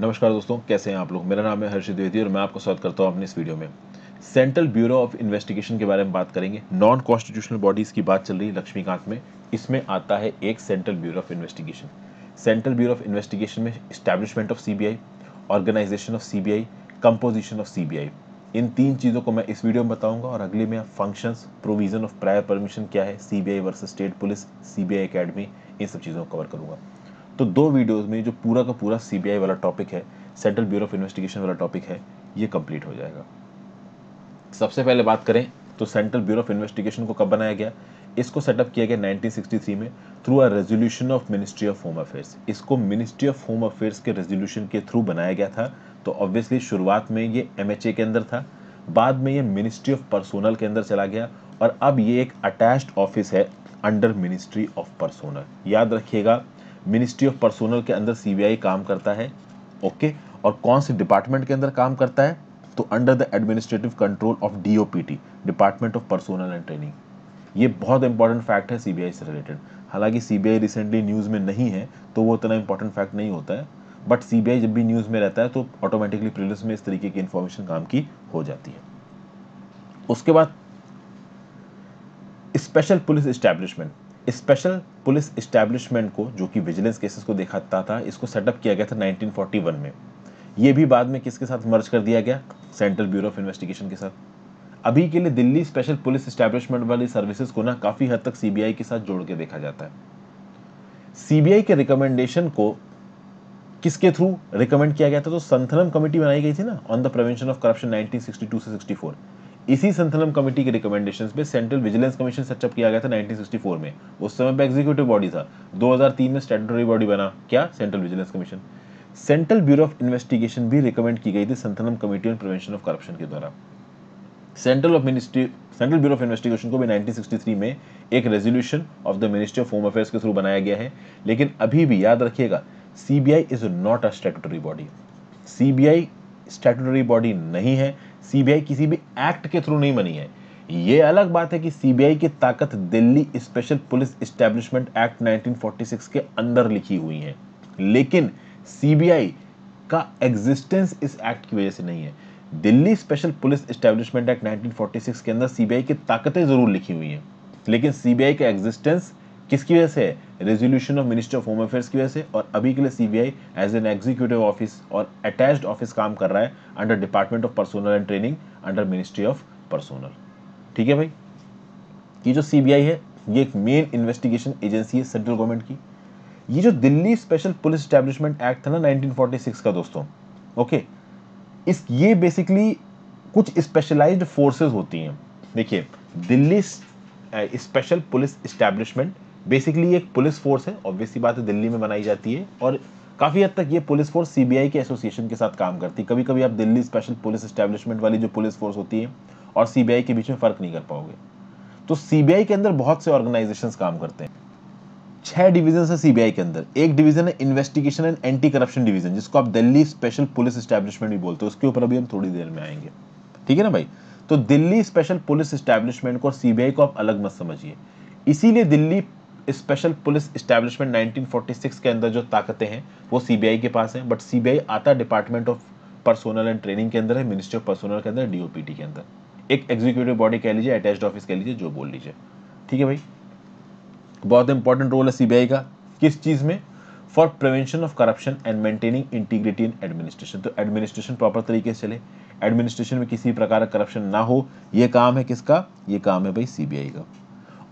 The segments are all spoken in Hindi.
नमस्कार दोस्तों कैसे हैं आप लोग मेरा नाम है हर्ष द्विवेदी और मैं आपको स्वागत करता हूं अपने इस वीडियो में सेंट्रल ब्यूरो ऑफ इन्वेस्टिगेशन के बारे में बात करेंगे नॉन कॉन्स्टिट्यूशनल बॉडीज़ की बात चल रही है लक्ष्मीकांत में इसमें आता है एक central bureau of investigation central bureau of investigation में establishment of C organisation of C composition of C इन तीन चीज़ों को मैं इस वीडियो में बताऊंगा और अगले में functions provision of prior permission क्या है C versus state police C B इन सब चीज़ों को कवर करूंगा तो दो वीडियोस में जो पूरा का पूरा सीबीआई वाला टॉपिक है सेंट्रल ब्यूरो ऑफ इन्वेस्टिगेशन वाला टॉपिक है ये कंप्लीट हो जाएगा सबसे पहले बात करें तो सेंट्रल ब्यूरो ऑफ इन्वेस्टिगेशन को कब बनाया गया इसको सेटअप किया गया 1963 में through a resolution of ministry of home affairs इसको मिनिस्ट्री ऑफ होम अफेयर्स के रेजोल्यूशन के थ्रू बनाया गया था तो ऑब्वियसली शुरुआत में ये एम के अंदर था बाद में ये मिनिस्ट्री ऑफ पर्सोनल के अंदर चला गया और अब ये एक अटैच्ड ऑफिस है अंडर मिनिस्ट्री ऑफ पर्सोनल याद रखिएगा मिनिस्ट्री ऑफ पर्सोनल के अंदर सीबीआई काम करता है ओके और कौन से डिपार्टमेंट के अंदर काम करता है तो under the administrative control of DoPT department of personnel and training ये बहुत इंपॉर्टेंट फैक्ट है सीबीआई से रिलेटेड हालांकि सीबीआई रिसेंटली न्यूज़ में नहीं है तो वो इतना इंपॉर्टेंट फैक्ट नहीं होता है बट सीबीआई जब भी न्यूज़ में रहता है तो ऑटोमेटिकली प्रिलिस में इस तरीके की इन्फॉर्मेशन काम की हो जाती है उसके बाद special police establishment special police establishment को जो कि विजिलेंस केसेस को देखाता था इसको सेटअप किया गया था 1941 में ये भी बाद में किसके साथ मर्ज कर दिया गया सेंट्रल ब्यूरो ऑफ इन्वेस्टिगेशन के साथ अभी के लिए दिल्ली स्पेशल पुलिस इस्टेब्लिशमेंट वाली सर्विसेज को ना काफ़ी हद तक सीबीआई के साथ जोड़ के देखा जाता है सीबीआई के रिकमेंडेशन को किसके थ्रू रिकमेंड किया गया था तो संथनम कमेटी बनाई गई थी ना on the prevention of corruption nineteen से सिक्सटी इसी संथलम कमेटी के रिकमेंडेशंस पे सेंट्रल विजिलेंस कमीशन सेटअप किया गया था 1964 में उस समय पे एग्जीक्यूटिव बॉडी था 2003 में स्टेटरी बॉडी बना क्या central vigilance commission central bureau of investigation भी रिकमेंड की गई थी Santhanam committee on prevention of corruption के द्वारा central of ministry central bureau of investigation को भी 1963 में एक resolution of the ministry of home affairs के थ्रू बनाया गया है लेकिन अभी भी याद रखिएगा CBI is not a statutory body CBI statutory body नहीं है सीबीआई किसी भी एक्ट के थ्रू नहीं बनी है ये अलग बात है कि सीबीआई की ताकत Delhi special police establishment act 1946 के अंदर लिखी हुई है लेकिन सीबीआई का एग्जिस्टेंस इस एक्ट की वजह से नहीं है Delhi special police establishment act 1946 के अंदर सीबीआई की ताकतें जरूर लिखी हुई हैं लेकिन सीबीआई का एग्जिस्टेंस किसकी वजह से resolution of ministry of home affairs की वजह से और अभी के लिए CBI as an executive office और अटैच्ड ऑफिस काम कर रहा है under department of personnel and training under ministry of personnel ठीक है भाई ये जो सीबीआई है ये एक मेन इन्वेस्टिगेशन एजेंसी है सेंट्रल गवर्नमेंट की ये जो Delhi special police establishment act था ना सिक्स का दोस्तों ओके इस ये बेसिकली कुछ स्पेशलाइज्ड फोर्सेस होती हैं देखिए Delhi special police establishment basically एक पुलिस फोर्स है ऑब्वियसली बात है दिल्ली में बनाई जाती है और काफ़ी हद तक ये पुलिस फोर्स सीबीआई के एसोसिएशन के साथ काम करती है कभी कभी आप दिल्ली स्पेशल पुलिस स्टैब्लिशमेंट वाली जो पुलिस फोर्स होती है और सीबीआई के बीच में फ़र्क नहीं कर पाओगे तो सीबीआई के अंदर बहुत से ऑर्गेनाइजेशन काम करते हैं छह डिविजन है सीबीआई के अंदर एक डिवीजन है investigation and anti corruption division जिसको आप दिल्ली स्पेशल पुलिस स्टैब्लिशमेंट भी बोलते हो उसके ऊपर अभी हम थोड़ी देर में आएंगे ठीक है ना भाई तो दिल्ली स्पेशल पुलिस स्टैब्लिशमेंट को और सीबीआई को आप अलग मत समझिए इसीलिए दिल्ली स्पेशल पुलिस इस्टेब्लिशमेंट 1946 के अंदर जो ताकतें हैं वो सीबीआई के पास हैं बट सीबीआई आता department of personnel and training के अंदर है मिनिस्ट्री ऑफ पर्सोनल के अंदर डीओपीटी के अंदर एक एग्जीक्यूटिव बॉडी कह लीजिए अटैच ऑफिस कह लीजिए जो बोल लीजिए ठीक है भाई बहुत इंपॉर्टेंट रोल है सीबीआई का किस चीज़ में for prevention of corruption and maintaining integrity in administration तो एडमिनिस्ट्रेशन प्रॉपर तरीके से चले एडमिनिस्ट्रेशन में किसी प्रकार का करप्शन ना हो ये काम है किसका ये काम है भाई सीबीआई का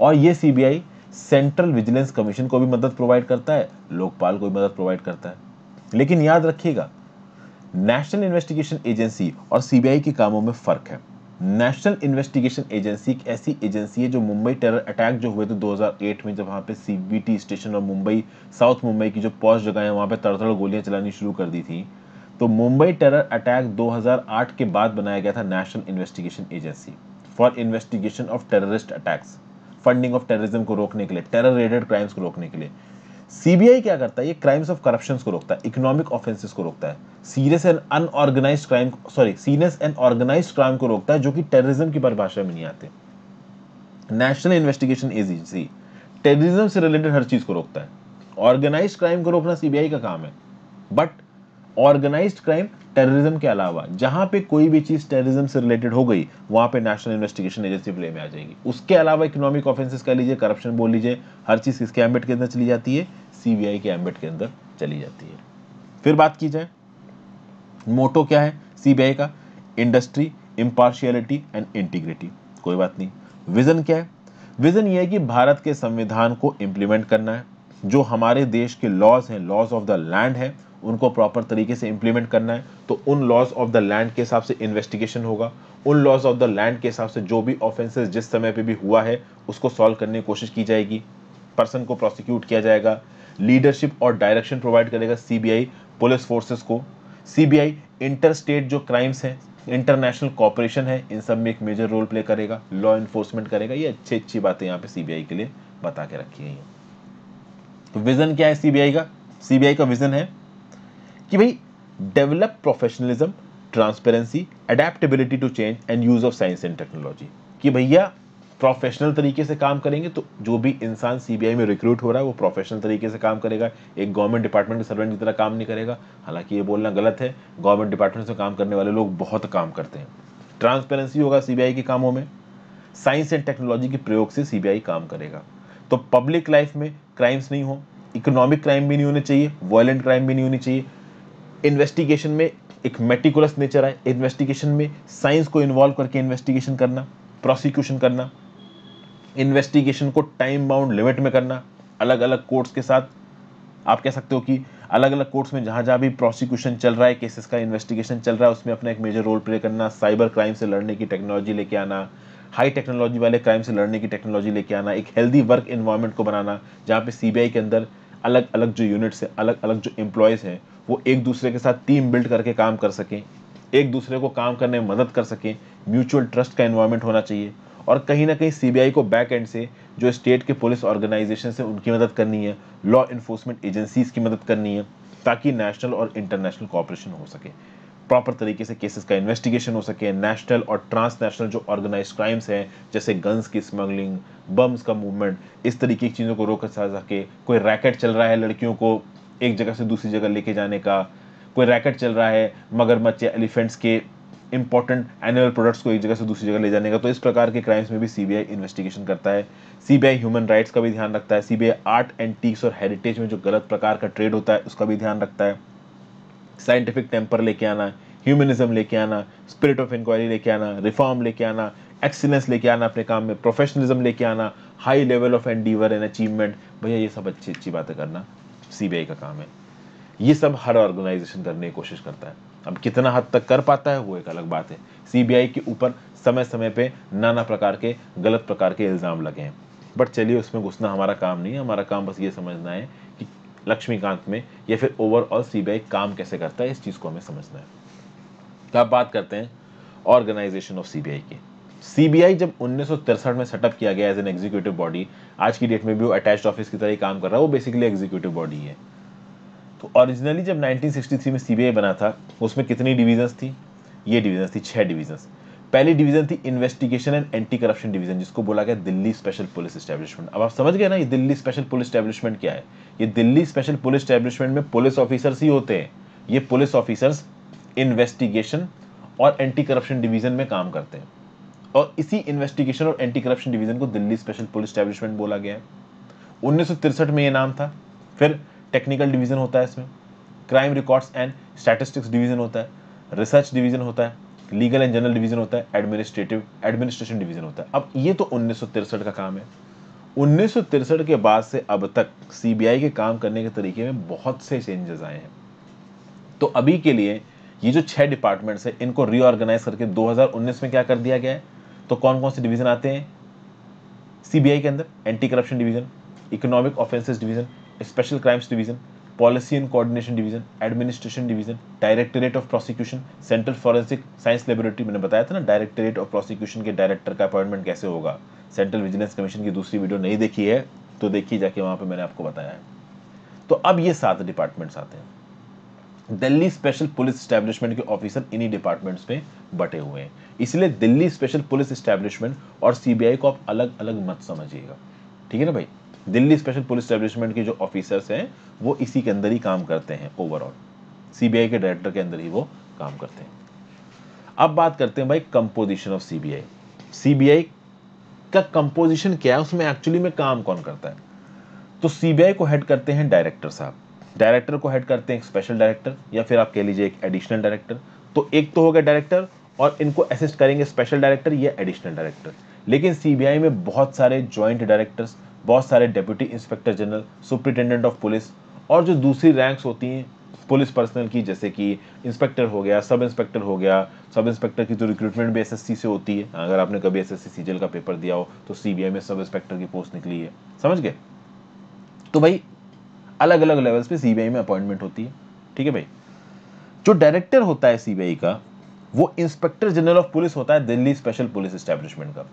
और ये सीबीआई सेंट्रल विजिलेंस कमीशन को भी मदद प्रोवाइड करता है लोकपाल को भी मदद प्रोवाइड करता है लेकिन याद रखिएगा नेशनल इन्वेस्टिगेशन एजेंसी और सीबीआई के कामों में फर्क है नेशनल इन्वेस्टिगेशन एजेंसी एक ऐसी एजेंसी है जो मुंबई टेरर अटैक जो हुए थे 2008 में जब वहां पे सीबीटी स्टेशन और मुंबई साउथ मुंबई की जो पौष जगह है वहाँ पे तड़तड़ गोलियां चलानी शुरू कर दी थी तो मुंबई टेरर अटैक 2008 के बाद बनाया गया था national investigation agency for investigation of terrorist attacks funding of terrorism को रोकने के लिए टेरर रिलेटेड क्राइम्स को रोकने के लिए सीबीआई क्या करता है ये क्राइम्स ऑफ करप्शन को रोकता है इकोनॉमिक ऑफेंसेस को रोकता है serious and unorganised crime sorry serious and organised crime को रोकता है जो कि टेररिज्म की परिभाषा में नहीं आते नेशनल इन्वेस्टिगेशन एजेंसी टेररिज्म से रिलेटेड हर चीज को रोकता है ऑर्गेनाइज क्राइम को रोकना सीबीआई का काम है बट ऑर्गेनाइज्ड क्राइम टेररिज्म के अलावा जहां पे कोई भी चीज टेररिज्म से रिलेटेड हो गई वहां पे नेशनल इन्वेस्टिगेशन एजेंसी प्ले में आ जाएगी उसके अलावा इकोनॉमिक ऑफेंसेस कह लीजिए करप्शन बोल लीजिए हर चीज किसके एम्बेट के अंदर चली जाती है सीबीआई के एम्बेट के अंदर चली जाती है फिर बात की जाए मोटो क्या है सीबीआई का इंडस्ट्री इम्पार्शियलिटी एंड इंटीग्रिटी कोई बात नहीं विजन क्या है विजन यह है कि भारत के संविधान को इंप्लीमेंट करना है जो हमारे देश के लॉज हैं लॉज ऑफ द लैंड हैं उनको प्रॉपर तरीके से इम्प्लीमेंट करना है तो उन लॉज ऑफ द लैंड के हिसाब से इन्वेस्टिगेशन होगा उन लॉज ऑफ द लैंड के हिसाब से जो भी ऑफेंसेस जिस समय पे भी हुआ है उसको सॉल्व करने की कोशिश की जाएगी पर्सन को प्रोसिक्यूट किया जाएगा लीडरशिप और डायरेक्शन प्रोवाइड करेगा सीबीआई पुलिस फोर्सेस को सीबीआई इंटर स्टेट जो क्राइम्स हैं इंटरनेशनल कॉपरेशन है इन सब में एक मेजर रोल प्ले करेगा लॉ इन्फोर्समेंट करेगा ये अच्छी अच्छी बातें यहाँ पे सीबीआई के लिए बता के रखी गई हैं तो विजन क्या है सीबीआई का सीबीआई का विजन है कि भाई develop professionalism transparency adaptability to change and use of science and technology कि भैया प्रोफेशनल तरीके से काम करेंगे तो जो भी इंसान सीबीआई में रिक्रूट हो रहा है वो प्रोफेशनल तरीके से काम करेगा एक गवर्नमेंट डिपार्टमेंट के सर्वेंट की तरह काम नहीं करेगा हालांकि ये बोलना गलत है गवर्नमेंट डिपार्टमेंट से काम करने वाले लोग बहुत काम करते हैं ट्रांसपेरेंसी होगा सीबीआई के कामों में साइंस एंड टेक्नोलॉजी के प्रयोग से सीबीआई काम करेगा तो पब्लिक लाइफ में क्राइम्स नहीं हो इकोनॉमिक क्राइम भी नहीं होने चाहिए वायलेंट क्राइम भी नहीं होनी चाहिए इन्वेस्टिगेशन में एक मेटिकुलस नेचर आए इन्वेस्टिगेशन में साइंस को इन्वॉल्व करके इन्वेस्टिगेशन करना प्रोसिक्यूशन करना इन्वेस्टिगेशन को टाइम बाउंड लिमिट में करना अलग अलग कोर्ट्स के साथ आप कह सकते हो कि अलग अलग कोर्ट्स में जहाँ जहाँ भी प्रोसिक्यूशन चल रहा है केसेस का इन्वेस्टिगेशन चल रहा है उसमें अपना एक मेजर रोल प्ले करना साइबर क्राइम से लड़ने की टेक्नोलॉजी लेके आना हाई टेक्नोलॉजी वाले क्राइम से लड़ने की टेक्नोलॉजी लेके आना एक हेल्दी वर्क इन्वायरमेंट को बनाना जहाँ पे सीबीआई के अंदर अलग अलग जो यूनिट्स हैं अलग अलग जो एम्प्लॉयज़ हैं वो एक दूसरे के साथ टीम बिल्ड करके काम कर सकें एक दूसरे को काम करने में मदद कर सकें म्यूचुअल ट्रस्ट का इन्वायरमेंट होना चाहिए और कहीं ना कहीं सीबीआई को बैक एंड से जो स्टेट के पुलिस ऑर्गेनाइजेशन है उनकी मदद करनी है लॉ इन्फोर्समेंट एजेंसीज की मदद करनी है ताकि नेशनल और इंटरनेशनल कॉपरेशन हो सके प्रॉपर तरीके से केसेस का इन्वेस्टिगेशन हो सके नेशनल और ट्रांसनेशनल जो ऑर्गेनाइज क्राइम्स हैं जैसे गन्स की स्मगलिंग बम्स का मूवमेंट इस तरीके की चीज़ों को रोक जा सके कोई रैकेट चल रहा है लड़कियों को एक जगह से दूसरी जगह लेके जाने का कोई रैकेट चल रहा है मगरमच्छ या एलिफेंट्स के इंपॉर्टेंट एनिमल प्रोडक्ट्स को एक जगह से दूसरी जगह ले जाने का तो इस प्रकार के क्राइम्स में भी सीबीआई इन्वेस्टिगेशन करता है सीबीआई ह्यूमन राइट्स का भी ध्यान रखता है सीबीआई आर्ट एंटीक्स और हेरिटेज में जो गलत प्रकार का ट्रेड होता है उसका भी ध्यान रखता है साइंटिफिक टेम्पर लेके आना ह्यूमनिज्म लेके आना स्पिरिट ऑफ इंक्वायरी लेके आना रिफॉर्म लेके आना एक्सीलेंस लेके आना अपने काम में प्रोफेशनलिज्म लेके आना high level of endeavour and achievement भैया ये सब अच्छी अच्छी बातें करना सीबीआई का काम है ये सब हर ऑर्गेनाइजेशन करने की कोशिश करता है अब कितना हद तक कर पाता है वो एक अलग बात है सीबीआई के ऊपर समय समय पे नाना प्रकार के गलत प्रकार के इल्ज़ाम लगे हैं बट चलिए उसमें घुसना हमारा काम नहीं है हमारा काम बस ये समझना है कि लक्ष्मीकांत में या फिर ओवरऑल सीबीआई काम कैसे करता है इस चीज़ को हमें समझना है तो अब बात करते हैं ऑर्गेनाइजेशन ऑफ सीबीआई की सीबीआई जब उन्नीस में सेटअप किया गया एज एन एग्जीक्यूटिव बॉडी आज की डेट में भी वो अटैच ऑफिस की तरह ही काम कर रहा है वो बेसिकली एग्जीक्यूटिव बॉडी है तो ओरिजिनली जब 1963 में सीबीआई बना था उसमें कितनी डिविजन्स थी ये डिविजन्स थी छः डिविजन्स पहली डिवीजन थी investigation and anti corruption division जिसको बोला गया दिल्ली स्पेशल पुलिस स्टैब्लिशमेंट अब आप समझ गए ना ये दिल्ली स्पेशल पुलिस स्टैब्लिशमेंट क्या है ये दिल्ली स्पेशल पुलिस स्टैब्लिशमेंट में पुलिस ऑफिसर्स ही होते हैं ये पुलिस ऑफिसर्स इन्वेस्टिगेशन और एंटी करप्शन डिवीजन में काम करते हैं और इसी इन्वेस्टिगेशन और एंटी करप्शन डिवीजन को दिल्ली स्पेशल पुलिस स्टैब्लिशमेंट बोला गया है उन्नीस में ये नाम था फिर टेक्निकल डिवीजन होता है इसमें crime records and statistics division होता है रिसर्च डिवीजन होता है लीगल एंड जनरल डिवीजन होता है एडमिनिस्ट्रेटिव एडमिनिस्ट्रेशन डिवीजन होता है अब ये तो उन्नीस का काम है उन्नीस के बाद से अब तक सीबीआई के काम करने के तरीके में बहुत से चेंजेस आए हैं तो अभी के लिए ये जो छह डिपार्टमेंट्स हैं इनको रीऑर्गेनाइज करके 2019 में क्या कर दिया गया है तो कौन कौन से डिवीजन आते हैं सीबीआई के अंदर anti corruption division economic offences division special crimes division policy and coordination division administration division directorate of prosecution central forensic science laboratory मैंने बताया था ना डायरेक्टरेट ऑफ प्रोसिक्यूशन के डायरेक्टर का अपॉइंटमेंट कैसे होगा सेंट्रल विजिलेंस कमीशन की दूसरी वीडियो नहीं देखी है तो देखिए जाके वहाँ पर मैंने आपको बताया है तो अब ये सात डिपार्टमेंट्स आते हैं दिल्ली स्पेशल पुलिस स्टैब्लिशमेंट के ऑफिसर इन्हीं डिपार्टमेंट्स में बटे हुए हैं इसलिए दिल्ली स्पेशल पुलिस स्टैब्लिशमेंट और सीबीआई को आप अलग अलग मत समझिएगा ठीक है ना भाई दिल्ली स्पेशल पुलिस स्टेब्लिशमेंट के जो ऑफिसर्स हैं वो इसी के अंदर ही काम करते हैं ओवरऑल सीबीआई के डायरेक्टर के अंदर ही वो काम करते हैं अब बात करते हैं भाई कंपोजिशन ऑफ सीबीआई सीबीआई का कंपोजिशन क्या है उसमें एक्चुअली में काम कौन करता है तो सीबीआई को हेड करते हैं डायरेक्टर साहब डायरेक्टर को हेड करते हैं एक स्पेशल डायरेक्टर या फिर आप कह लीजिए एक एडिशनल डायरेक्टर तो एक तो हो गया डायरेक्टर और इनको असिस्ट करेंगे स्पेशल डायरेक्टर या एडिशनल डायरेक्टर लेकिन सीबीआई में बहुत सारे ज्वाइंट डायरेक्टर्स बहुत सारे deputy inspector general superintendent of police और जो दूसरी रैंक्स होती हैं पुलिस पर्सनल की जैसे कि इंस्पेक्टर हो गया सब इंस्पेक्टर हो गया सब इंस्पेक्टर की तो रिक्रूटमेंट भी एसएससी से होती है अगर आपने कभी एसएससी सीजीएल का पेपर दिया हो तो सीबीआई में सब इंस्पेक्टर की पोस्ट निकली है समझ गए तो भाई अलग अलग लेवल्स पे सीबीआई में अपॉइंटमेंट होती है ठीक है भाई जो डायरेक्टर होता है सीबीआई का वो इंस्पेक्टर जनरल ऑफ पुलिस होता है दिल्ली स्पेशल पुलिस स्टैब्लिशमेंट का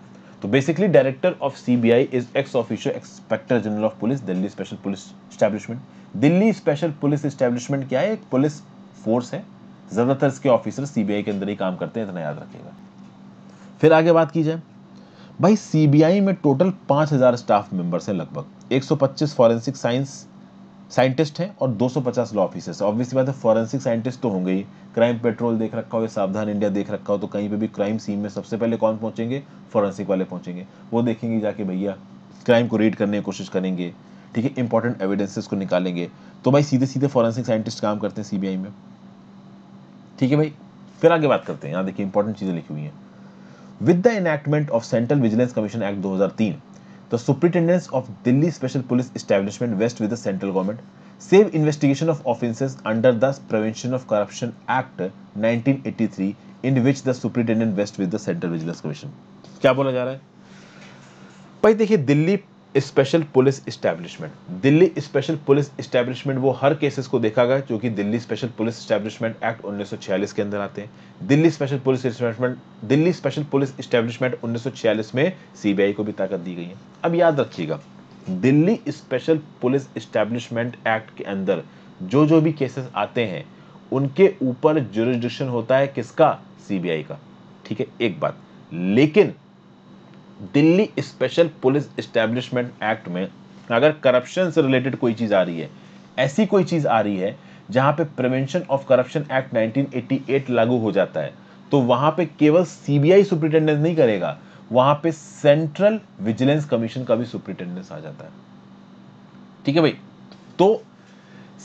तो basically director of CBI is ex official inspector general of police Delhi special police establishment Delhi special police establishment क्या है एक पुलिस फोर्स है ज़्यादातर इसके ऑफिसर सीबीआई के अंदर ही काम करते हैं इतना याद रखिएगा फिर आगे बात की जाए भाई सीबीआई में टोटल 5000 स्टाफ मेंबर्स हैं लगभग 125 फॉरेंसिक साइंस साइंटिस्ट हैं और 250 लॉ ऑफिसर्स ऑब्वियसली बात है फॉरेंसिक साइंटिस्ट तो होंगे ही क्राइम पेट्रोल देख रखा हो या सावधान इंडिया देख रखा हो तो कहीं पे भी क्राइम सीन में सबसे पहले कौन पहुंचेंगे फॉरेंसिक वाले पहुंचेंगे वो देखेंगे जाके भैया क्राइम को रीड करने की कोशिश करेंगे ठीक है इंपॉर्टेंट एविडेंसेस को निकालेंगे तो भाई सीधे सीधे फॉरेंसिक साइंटिस्ट काम करते हैं सी में ठीक है भाई फिर आगे बात करते हैं यहाँ देखिए इंपॉर्टेंट चीज़ें लिखी हुई हैं with the enactment of central vigilance commission act to the superintendence of Delhi Special Police Establishment West with the central government, save investigation of offences under the Prevention of Corruption Act 1983 in which the Superintendent West with the Central Vigilance Commission. क्या बोला जा रहा है भाई देखिए Delhi special police establishment Delhi special police establishment वो हर केसेस को देखा गया जो कि Delhi special police establishment act 1946 के अंदर आते हैं Delhi special police establishment Delhi special police establishment 1946 में सीबीआई को भी ताकत दी गई है अब याद रखिएगा Delhi special police establishment act के अंदर जो जो भी केसेस आते हैं उनके ऊपर जुरिस्डिक्शन होता है किसका सी का ठीक है एक बात लेकिन Delhi special police establishment act में अगर करप्शन से रिलेटेड कोई चीज़ आ रही है ऐसी कोई चीज़ आ रही है जहाँ पे प्रिवेंशन ऑफ करप्शन एक्ट 1988 लागू हो जाता है तो वहाँ पे केवल सीबीआई सुप्रिंटेंडेंस नहीं करेगा वहाँ पे सेंट्रल विजिलेंस कमीशन का भी सुप्रिंटेंडेंस आ जाता है ठीक है भाई तो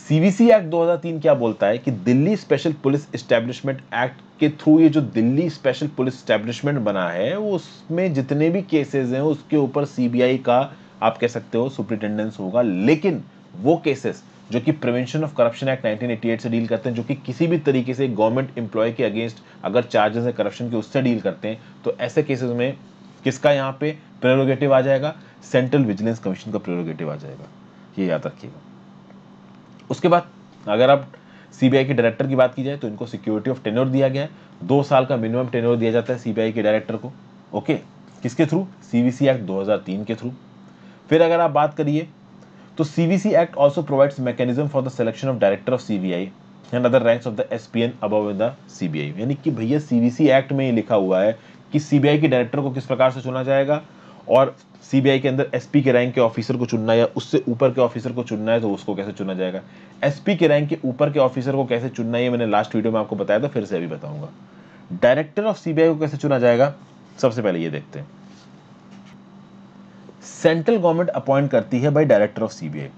सीबीसी एक्ट 2003 क्या बोलता है कि Delhi special police establishment act के थ्रू ये जो दिल्ली स्पेशल पुलिस स्टैब्लिशमेंट बना है उसमें जितने भी केसेस हैं उसके ऊपर सीबीआई का आप कह सकते हो सुप्रिटेंडेंस होगा लेकिन वो केसेस जो कि प्रिवेंशन ऑफ करप्शन एक्ट 1988 से डील करते हैं जो कि किसी भी तरीके से गवर्नमेंट एम्प्लॉय के अगेंस्ट अगर चार्जेस है करप्शन के उससे डील करते हैं तो ऐसे केसेस में किसका यहाँ पे प्रेरोगेटिव आ जाएगा सेंट्रल विजिलेंस कमीशन का प्रेरोगेटिव आ जाएगा ये याद रखिएगा उसके बाद अगर आप सीबीआई के डायरेक्टर की बात की जाए तो इनको सिक्योरिटी ऑफ टेनोर दिया गया है दो साल का मिनिमम टेनोर दिया जाता है सीबीआई के डायरेक्टर को ओके किसके थ्रू सीवीसी एक्ट 2003 के थ्रू फिर अगर आप बात करिए तो CVC act also provides mechanism for the selection of director of CBI and other ranks of the S P and the C B I यानी कि भैया सी एक्ट में ये लिखा हुआ है कि सी के डायरेक्टर को किस प्रकार से चुना जाएगा और सीबीआई के अंदर एसपी के रैंक के ऑफिसर को चुनना है उससे ऊपर के ऑफिसर को चुनना है तो उसको कैसे चुना जाएगा एसपी के रैंक के ऊपर के ऑफिसर को कैसे चुनना है मैंने लास्ट वीडियो में आपको बताया था फिर से अभी बताऊंगा डायरेक्टर ऑफ सीबीआई को कैसे चुना जाएगा सबसे पहले ये देखते हैं सेंट्रल गवर्नमेंट अपॉइंट करती है बाई डायरेक्टर ऑफ सीबीआई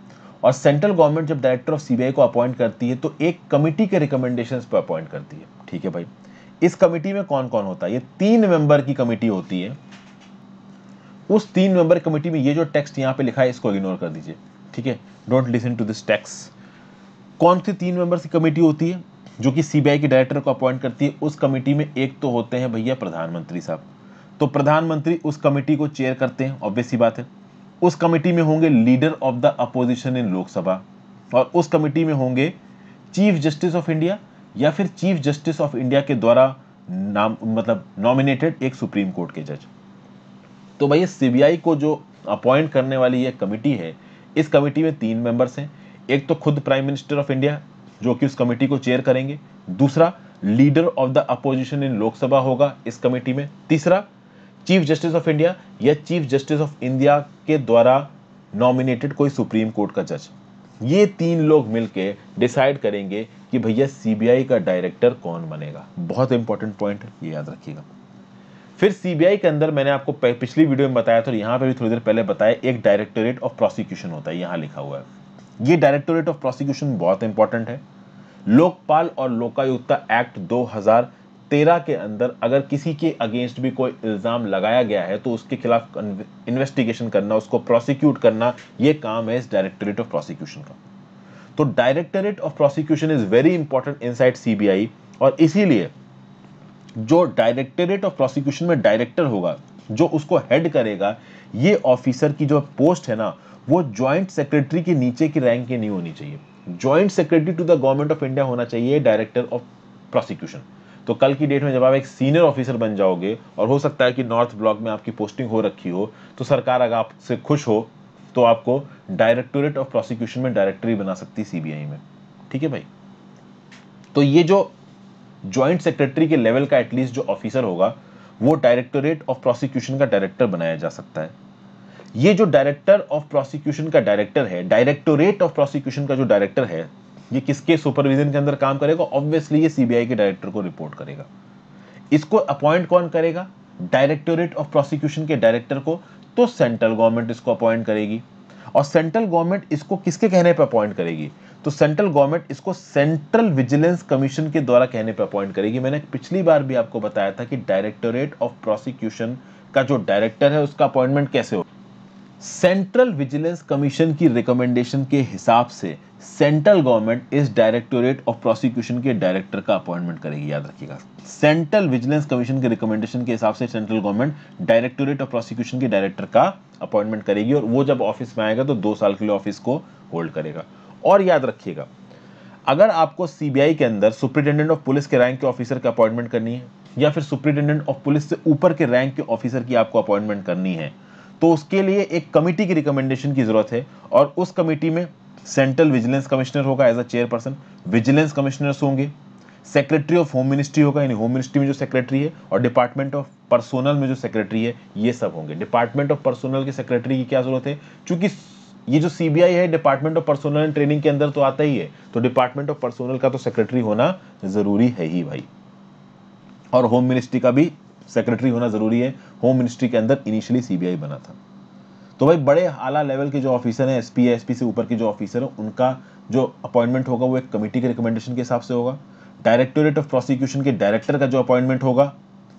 और सेंट्रल गवर्नमेंट जब डायरेक्टर ऑफ सीबीआई को अपॉइंट करती है तो एक कमिटी के रिकमेंडेशन पर अपॉइंट करती है ठीक है भाई इस कमिटी में कौन कौन होता है ये तीन मेंबर की कमेटी होती है उस तीन मेंबर कमेटी में ये जो टेक्स्ट यहाँ पे लिखा है इसको इग्नोर कर दीजिए ठीक है don't listen to this tax कौन सी तीन मेंबर की कमेटी होती है जो कि सीबीआई के डायरेक्टर को अपॉइंट करती है उस कमेटी में एक तो होते हैं भैया प्रधानमंत्री साहब तो प्रधानमंत्री उस कमेटी को चेयर करते हैं ऑब्वियस बात है उस कमेटी में होंगे leader of the opposition in Lok Sabha और उस कमेटी में होंगे चीफ जस्टिस ऑफ इंडिया या फिर चीफ जस्टिस ऑफ इंडिया के द्वारा नाम मतलब नॉमिनेटेड एक सुप्रीम कोर्ट के जज तो भैया सीबीआई को जो अपॉइंट करने वाली ये कमेटी है इस कमेटी में तीन मेंबर्स हैं एक तो खुद प्राइम मिनिस्टर ऑफ इंडिया जो कि उस कमेटी को चेयर करेंगे दूसरा leader of the opposition in Lok Sabha होगा इस कमेटी में तीसरा चीफ जस्टिस ऑफ इंडिया या चीफ जस्टिस ऑफ इंडिया के द्वारा नॉमिनेटेड कोई सुप्रीम कोर्ट का जज ये तीन लोग मिलके डिसाइड करेंगे कि भैया सीबीआई का डायरेक्टर कौन बनेगा बहुत इंपॉर्टेंट पॉइंट है ये याद रखिएगा फिर सीबीआई के अंदर मैंने आपको पिछली वीडियो में बताया था यहाँ पे भी थोड़ी देर पहले बताया एक डायरेक्टोरेट ऑफ प्रोसिक्यूशन होता है यहाँ लिखा हुआ है ये डायरेक्टोरेट ऑफ प्रोसिक्यूशन बहुत इंपॉर्टेंट है लोकपाल और लोकायुक्त एक्ट दो 2013 के अंदर अगर किसी के अगेंस्ट भी कोई इल्ज़ाम लगाया गया है तो उसके खिलाफ इन्वेस्टिगेशन करना उसको प्रोसिक्यूट करना यह काम है इस डायरेक्टोरेट ऑफ प्रोसिक्यूशन का तो directorate of prosecution is very important inside CBI और इसीलिए जो डायरेक्टरेट ऑफ प्रोसिक्यूशन में डायरेक्टर होगा जो उसको हेड करेगा ये ऑफिसर की जो पोस्ट है ना वो ज्वाइंट सेक्रेटरी के नीचे की रैंक की नहीं होनी चाहिए joint secretary to the government of India होना चाहिए डायरेक्टर ऑफ प्रोसिक्यूशन तो कल की डेट में जब आप एक सीनियर ऑफिसर बन जाओगे और हो सकता है कि नॉर्थ ब्लॉक में आपकी पोस्टिंग हो रखी हो तो सरकार अगर आपसे खुश हो तो आपको डायरेक्टोरेट ऑफ प्रोसिक्यूशन में डायरेक्टरी बना सकती सीबीआई में ठीक है भाई तो ये जो ज्वाइंट सेक्रेटरी के लेवल का एटलीस्ट जो ऑफिसर होगा वो डायरेक्टोरेट ऑफ प्रोसिक्यूशन का डायरेक्टर बनाया जा सकता है ये जो डायरेक्टर ऑफ प्रोसिक्यूशन का डायरेक्टर है डायरेक्टोरेट ऑफ प्रोसिक्यूशन का जो डायरेक्टर है ये किसके सुपरविजन के अंदर काम करेगा ऑब्वियसली ये सीबीआई के डायरेक्टर को रिपोर्ट करेगा इसको अपॉइंट कौन करेगा डायरेक्टोरेट ऑफ प्रोसिक्यूशन के डायरेक्टर को तो सेंट्रल गवर्नमेंट इसको अपॉइंट करेगी और सेंट्रल गवर्नमेंट इसको किसके कहने पर अपॉइंट करेगी तो सेंट्रल गवर्नमेंट इसको सेंट्रल विजिलेंस कमीशन के द्वारा कहने पर अपॉइंट करेगी मैंने पिछली बार भी आपको बताया था कि डायरेक्टोरेट ऑफ प्रोसिक्यूशन का जो डायरेक्टर है उसका अपॉइंटमेंट कैसे हो सेंट्रल विजिलेंस कमीशन की रिकमेंडेशन के हिसाब से सेंट्रल गवर्नमेंट इस डायरेक्टोरेट ऑफ प्रोसिक्यूशन के डायरेक्टर का अपॉइंटमेंट करेगी याद रखिएगा सेंट्रल विजिलेंस कमीशन के रिकमेंडेशन के हिसाब से central government directorate of prosecution के डायरेक्टर का अपॉइंटमेंट करेगी और वो जब ऑफिस में आएगा तो दो साल के लिए ऑफिस को होल्ड करेगा और याद रखिएगा अगर आपको सीबीआई के अंदर सुप्रिंटेंडेंट ऑफ पुलिस के रैंक के ऑफिसर का अपॉइंटमेंट करनी है या फिर सुप्रिंटेंडेंट ऑफ पुलिस से ऊपर के रैंक के ऑफिसर की आपको अपॉइंटमेंट करनी है तो उसके लिए एक कमेटी की रिकमेंडेशन की ज़रूरत है और उस कमेटी में सेंट्रल विजिलेंस कमिश्नर होगा as a chairperson vigilance commissioners होंगे सेक्रेटरी ऑफ होम मिनिस्ट्री होगा यानी होम मिनिस्ट्री में जो सेक्रेटरी है और डिपार्टमेंट ऑफ पर्सोनल में जो सेक्रेटरी है ये सब होंगे डिपार्टमेंट ऑफ पर्सोनल के सेक्रेटरी की क्या जरूरत है चूंकि ये जो सीबीआई है department of personnel and training के अंदर तो आता ही है तो डिपार्टमेंट ऑफ पर्सोनल का तो सेक्रेटरी होना जरूरी है ही भाई और होम मिनिस्ट्री का भी सेक्रेटरी होना ज़रूरी है होम मिनिस्ट्री के अंदर इनिशियली सीबीआई बना था तो भाई बड़े आला लेवल के जो ऑफिसर हैं एसपी एसपी से ऊपर के जो ऑफिसर हैं उनका जो अपॉइंटमेंट होगा वो एक कमेटी के रिकमेंडेशन के हिसाब से होगा डायरेक्टोरेट ऑफ प्रोसिक्यूशन के डायरेक्टर का जो अपॉइंटमेंट होगा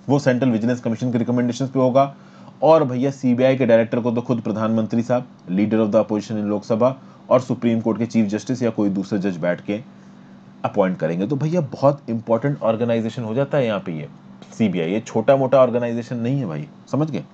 वो सेंट्रल विजिलेंस कमीशन के रिकमेंडेशन पे होगा और भैया सीबीआई के डायरेक्टर को तो खुद प्रधानमंत्री साहब leader of the opposition in Lok Sabha और सुप्रीम कोर्ट के चीफ जस्टिस या कोई दूसरे जज बैठ के अपॉइंट करेंगे तो भैया बहुत इंपॉर्टेंट ऑर्गेनाइजेशन हो जाता है यहाँ पे ये सीबीआई ये छोटा मोटा ऑर्गेनाइजेशन नहीं है भाई समझ गए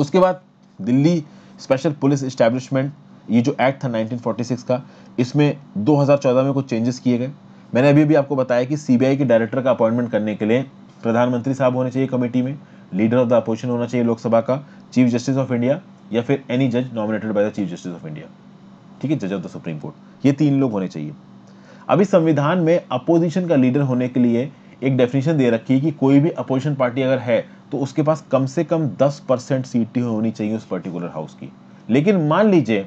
उसके बाद दिल्ली स्पेशल पुलिस इस्टेब्लिशमेंट ये जो एक्ट था 1946 का इसमें 2014 में कुछ चेंजेस किए गए मैंने अभी अभी आपको बताया कि सीबीआई के डायरेक्टर का अपॉइंटमेंट करने के लिए प्रधानमंत्री साहब होने चाहिए कमेटी में लीडर ऑफ द अपोजिशन होना चाहिए लोकसभा का चीफ जस्टिस ऑफ इंडिया या फिर एनी जज nominated by the chief justice of India ठीक है जज ऑफ द सुप्रीम कोर्ट ये तीन लोग होने चाहिए अभी संविधान में अपोजिशन का लीडर होने के लिए एक डेफिनेशन दे रखी है कि कोई भी अपोजिशन पार्टी अगर है तो उसके पास कम से कम 10 परसेंट सीटें होनी चाहिए उस पर्टिकुलर हाउस की लेकिन मान लीजिए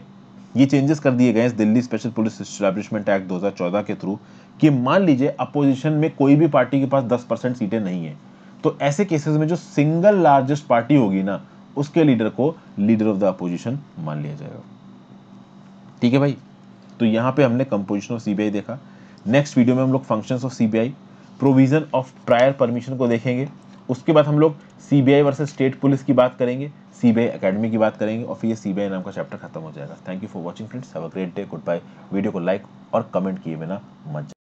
ये चेंजेस कर दिए गए Delhi special police establishment act दो के थ्रू कि मान लीजिए अपोजिशन में कोई भी पार्टी के पास दस परसेंट सीटें नहीं है तो ऐसे केसेस में जो सिंगल लार्जेस्ट पार्टी होगी ना उसके लीडर को लीडर ऑफ द अपोजिशन मान लिया जाएगा ठीक है भाई तो यहां पे हमने कंपोजिशन ऑफ सीबीआई देखा नेक्स्ट वीडियो में हम लोग functions of CBI provision of prior permission को देखेंगे उसके बाद हम लोग C B I versus state police की बात करेंगे सी बी आई अकेडमी की बात करेंगे और फिर ये सी बी आई नाम का चैप्टर खत्म हो जाएगा thank you for watching friends have a great day goodbye video को लाइक और कमेंट किए बिना मत